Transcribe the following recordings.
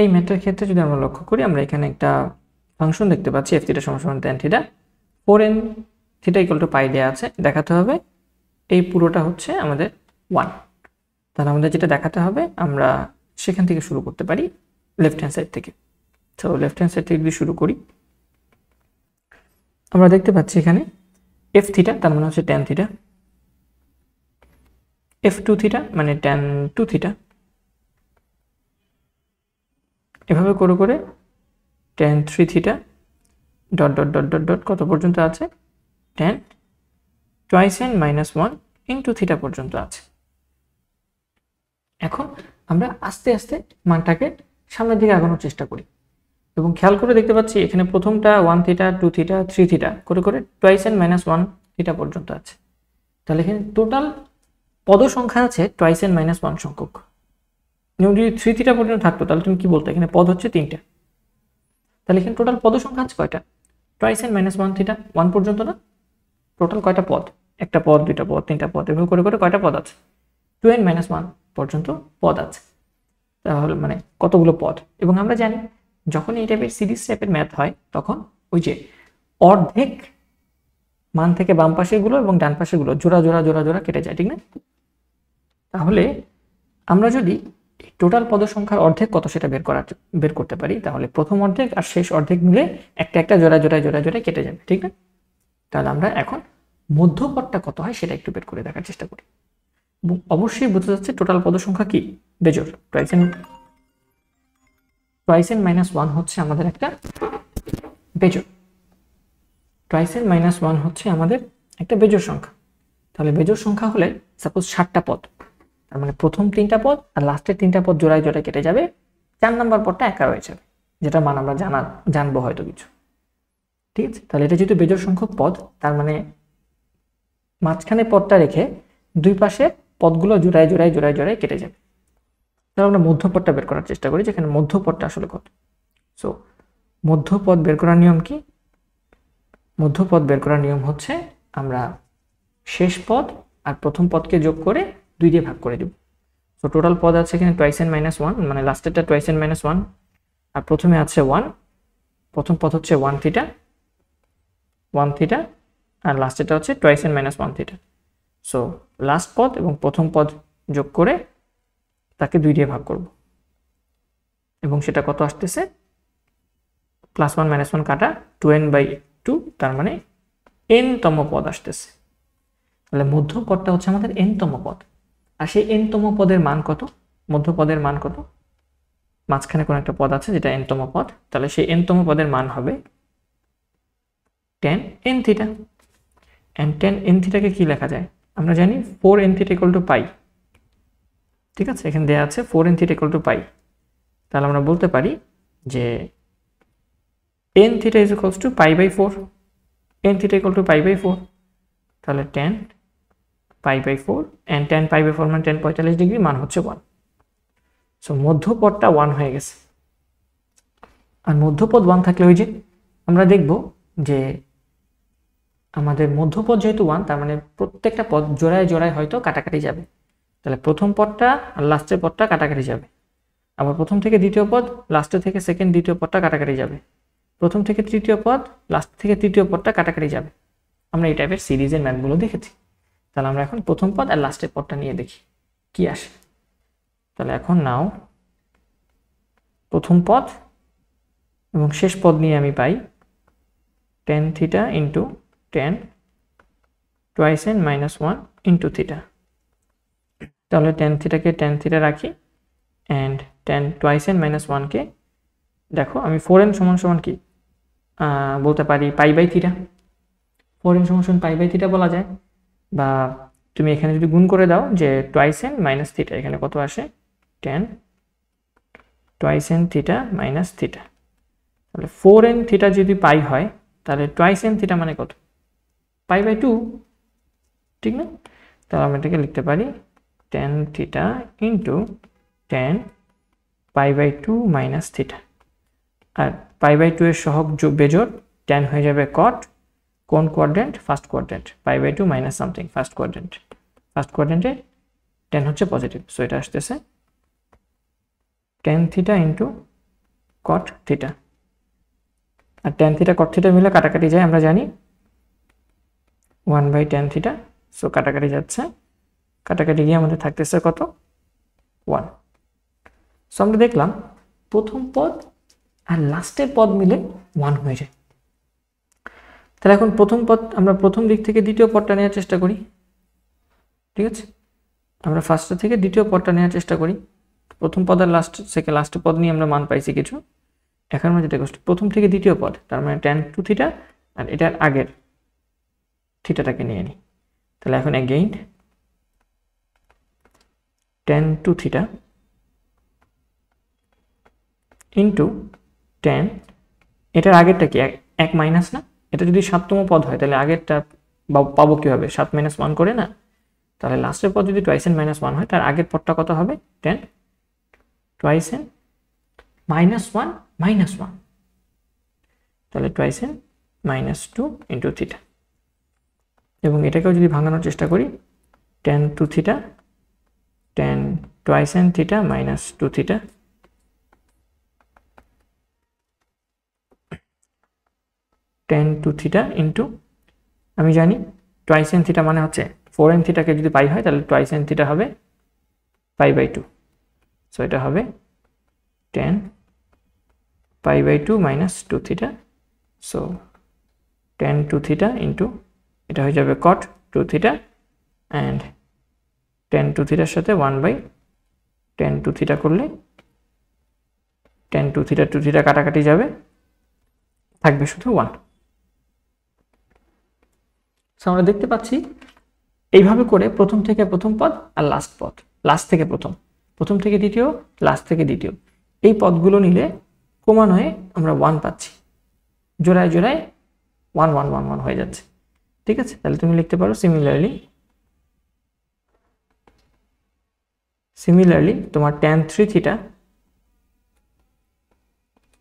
এই ম্যাথের ক্ষেত্রে যদি আমরা লক্ষ্য করি আমরা এখানে একটা ফাংশন দেখতে পাচ্ছি এফ থিটা সমান tan theta four N theta equal to pi দেওয়া আছে দেখাতে হবে এই পুরোটা হচ্ছে আমাদের ওয়ান তাহলে আমাদের যেটা দেখাতে হবে আমরা সেখান থেকে শুরু করতে পারি লেফট হ্যান্ড সাইড থেকে তো লেফট হ্যান্ড সাইড থেকে যদি শুরু করি আমরা দেখতে পাচ্ছি এখানে এফ থিটা তার মানে হচ্ছে tan theta F two theta মানে টেন টু থিটা এভাবে করে করে tan three theta dot dot dot dot dot কত পর্যন্ত আছে tan twice N minus one into theta পর্যন্ত আছে এখন আমরা আস্তে আস্তে মানটাকে সামনের দিকে আগানোর চেষ্টা করি এবং খেয়াল করে দেখতে পাচ্ছি এখানে প্রথমটা one theta two theta three theta করে করে twice N minus one theta পর্যন্ত আছে তাহলে এখানে টোটাল পদ সংখ্যা আছে টোয়াইস এন মাইনাস ওয়ান সংখ্যক নিয়ম যদি থ্রি থ্রিটা পর্যন্ত থাকতো তাহলে তুমি কি বলতো এখানে পদ হচ্ছে তিনটা তাহলে এখানে টোটাল পদ সংখ্যা আছে কয়টা ট্রাইস এন মাইনাস ওয়ান থ্রিটা ওয়ান পর্যন্ত না টোটাল কয়টা পদ একটা পদ দুইটা পদ তিনটা পদ এভাবে করে করে কয়টা পদ আছে টু এন মাইনাস ওয়ান পর্যন্ত পদ আছে তাহলে মানে কতগুলো পদ এবং আমরা জানি যখন এই টাইপের সিরিজ টাইপের ম্যাথ হয় তখন ওই যে অর্ধেক মান থেকে বাম গুলো এবং ডান গুলো জোড়া জোড়া জোড়া জোড়া কেটে যায় ঠিক না তাহলে আমরা যদি টোটাল পদসংখ্যার অর্ধেক কত সেটা বের করার বের করতে পারি তাহলে প্রথম অর্ধেক আর শেষ অর্ধেক মিলে একটা একটা জোড়া জোড়া জোড়া জোড়া কেটে যাবে ঠিক না তাহলে আমরা এখন মধ্যপদটা কত হয় সেটা একটু বের করে দেখার চেষ্টা করি অবশ্যই বুঝতে যাচ্ছে টোটাল পদসংখ্যা কি বেজোর ট্রাইস এন মাইনাস ওয়ান হচ্ছে আমাদের একটা বেজোর ট্রাইস মাইনাস ওয়ান হচ্ছে আমাদের একটা বেজোর সংখ্যা তাহলে বেজোর সংখ্যা হলে সাপোজ ষাটটা পদ তার মানে প্রথম তিনটা পদ আর লাস্টের তিনটা পদ জোড়ায় জোড়ায় কেটে যাবে চার নাম্বার পদটা একা রয়েছে যেটা মান আমরা জানা জানবো হয়তো কিছু ঠিক আছে তাহলে এটা যেহেতু বেজোর সংখ্যক পদ তার মানে মাঝখানে পদটা রেখে দুই পাশে পদগুলো জোড়ায় জোড়ায় জোড়ায় জোড়ায় কেটে যাবে তাহলে আমরা মধ্যপদটা বের করার চেষ্টা করি যেখানে মধ্যপদটা আসলে কত সো পদ বের করার নিয়ম কি পদ বের করার নিয়ম হচ্ছে আমরা শেষ পদ আর প্রথম পদকে যোগ করে দুই দিয়ে ভাগ করে দিব সো টোটাল পদ আছে এখানে টয়েস এন মাইনাস ওয়ান মানে লাস্টেরটা টোয়াইস এন মাইনাস ওয়ান আর প্রথমে আছে ওয়ান প্রথম পথ হচ্ছে ওয়ান থিটা ওয়ান থিটা আর লাস্টেরটা হচ্ছে twice N minus one theta so last পদ এবং প্রথম পদ যোগ করে তাকে দুই দিয়ে ভাগ করব এবং সেটা কত আসতেছে প্লাস ওয়ান মাইনাস ওয়ান কাটা টু এন বাই টু তার মানে এনতম পদ আসতেছে তাহলে মধ্য পদটা হচ্ছে আমাদের এনতম পদ আর সেই এনতম পদের মান কত মধ্যপদের মান কত মাঝখানে কোনো একটা পদ আছে যেটা এনতম পদ তাহলে সেই এনতম পদের মান হবে tan N theta and tan N থিটাকে কী লেখা যায় আমরা জানি four N theta equal to pi ঠিক আছে এখানে দেওয়া আছে four N theta equal to pi তাহলে আমরা বলতে পারি যে N theta is equals to pi by four N theta equal to pi by four তাহলে tan pi by four and tan pi by four মানে টেন পঁয়তাল্লিশ degree মান হচ্ছে ওয়ান সো মধ্যপদটা ওয়ান হয়ে গেছে আর মধ্যপদ ওয়ান থাকলে ওই যে আমরা দেখব যে আমাদের মধ্যপদ যেহেতু ওয়ান তার মানে প্রত্যেকটা পদ জোড়ায় জোড়ায় হয়তো কাটাকাটি যাবে তাহলে প্রথম পদটা আর লাস্টের পদটা কাটাকাটি যাবে আবার প্রথম থেকে দ্বিতীয় পদ লাস্টে থেকে সেকেন্ড দ্বিতীয় পদটা কাটাকাটি যাবে প্রথম থেকে তৃতীয় পদ লাস্ট থেকে তৃতীয় পদটা কাটাকাটি যাবে আমরা এই টাইপের সিরিজের ম্যাথগুলো দেখেছি তাহলে আমরা এখন প্রথম পদ আর লাস্টের পদটা নিয়ে দেখি কি আসে তাহলে এখন নাও প্রথম পদ এবং শেষ পদ নিয়ে আমি পাই tan theta into tan twice N minus one into theta তাহলে টেন থিটাকে টেন থিটা রাখি and tan twice N minus ওয়ানকে দেখো আমি ফোর এন সমান সমান কি বলতে পারি pi by theta four N সমান সমান পাই বাই থিটা বলা যায় বা তুমি এখানে যদি গুণ করে দাও যে টোয়াইস এন মাইনাস থিটা এখানে কত আসে tan twice N theta minus theta তাহলে ফোর এন থিটা যদি পাই হয় তাহলে টোয়াইস এন থিটা মানে কত পাই বাই টু ঠিক না তাহলে আমরা এটাকে লিখতে পারি tan theta into tan pi by two minus theta আর পাই বাই টু এর সহগ বেজোর টেন হয়ে যাবে কট কোন quadrant first quadrant pi by two minus something first quadrant first কোয়াড্রেন্টে টেন হচ্ছে পজিটিভ সো এটা আসতেছে tan theta into cot theta আর টেন থিটা কট থিটা মিলে কাটাকাটি যায় আমরা জানি one by tan theta so কাটাকাটি যাচ্ছে কাটাকাটি গিয়ে আমাদের থাকতেছে কত ওয়ান সো আমরা দেখলাম প্রথম পদ আর লাস্টের পদ মিলে ওয়ান হয়ে যায় তাহলে এখন প্রথম পদ আমরা প্রথম দিক থেকে দ্বিতীয় পদটা নেওয়ার চেষ্টা করি ঠিক আছে আমরা ফার্স্টটা থেকে দ্বিতীয় পদটা নেওয়ার চেষ্টা করি প্রথম পদ আর লাস্ট সেকেন্ড লাস্ট পদ নিয়ে আমরা মান পাইছি কিছু এখন আমরা যেটা করছি প্রথম থেকে দ্বিতীয় পদ তার মানে টেন টু থিটা আর এটার আগের থিটাটাকে নিয়ে নিই তাহলে এখন again tan two theta into tan এটার আগেরটা কি এক মাইনাস না এটা যদি সাততম পদ হয় তাহলে আগেরটা পাবো কীভাবে সাত মাইনাস ওয়ান করে না তাহলে লাস্টের পদ যদি টোয়াইস এন মাইনাস ওয়ান হয় তার আগের পদটা কত হবে tan twice N minus one minus one তাহলে twice N minus two into theta এবং এটাকেও যদি ভাঙানোর চেষ্টা করি tan two theta tan twice N theta minus two theta tan two theta into আমি জানি টোয়াইস এন থিটা মানে হচ্ছে ফোর এন থিটাকে যদি পাই হয় তাহলে টোয়াইস এন থিটা হবে পাই বাই টু সো এটা হবে tan pi by two minus two theta so tan two theta into এটা হয়ে যাবে cot two theta and tan two থিটার সাথে one by tan two theta করলে tan two theta two theta কাটাকাটি যাবে থাকবে শুধু ওয়ান সো আমরা দেখতে পাচ্ছি এইভাবে করে প্রথম থেকে প্রথম পদ আর লাস্ট পদ লাস্ট থেকে প্রথম প্রথম থেকে দ্বিতীয় লাস্ট থেকে দ্বিতীয় এই পদগুলো নিলে ক্রমান্বয়ে আমরা ওয়ান পাচ্ছি জোড়ায় জোড়ায় ওয়ান ওয়ান ওয়ান ওয়ান হয়ে যাচ্ছে ঠিক আছে তাহলে তুমি লিখতে পারো সিমিলারলি সিমিলারলি তোমার tan three theta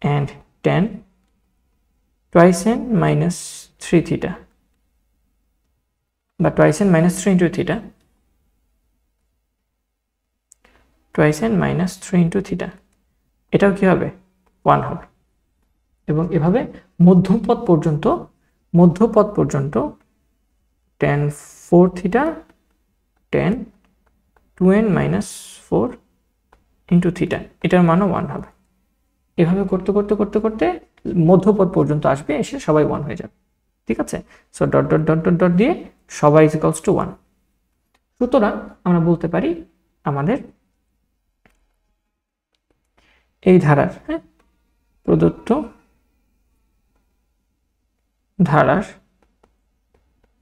and tan twice N minus three theta বা twice N minus three into theta twice N minus three into theta এটাও কী হবে ওয়ান হবে এবং এভাবে মধ্যপথ পর্যন্ত মধ্যপথ পর্যন্ত tan four theta tan two N minus four into theta এটার মানও ওয়ান হবে এভাবে করতে করতে করতে করতে মধ্যপথ পর্যন্ত আসবে এসে সবাই ওয়ান হয়ে যাবে ঠিক আছে so dot dot dot dot dot দিয়ে সবাই ইজ ইকালস টু ওয়ান সুতরাং আমরা বলতে পারি আমাদের এই ধারার হ্যাঁ প্রদত্ত ধারার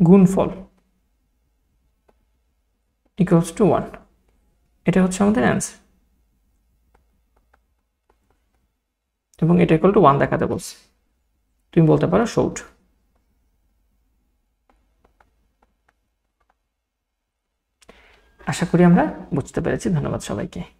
গুণফল ইকুয়ালস টু ওয়ান এটা হচ্ছে আমাদের অ্যান্সার এবং এটা ইকুয়াল টু ওয়ান দেখাতে বলছে তুমি বলতে পারো শোট আশা করি আমরা বুঝতে পেরেছি ধন্যবাদ সবাইকে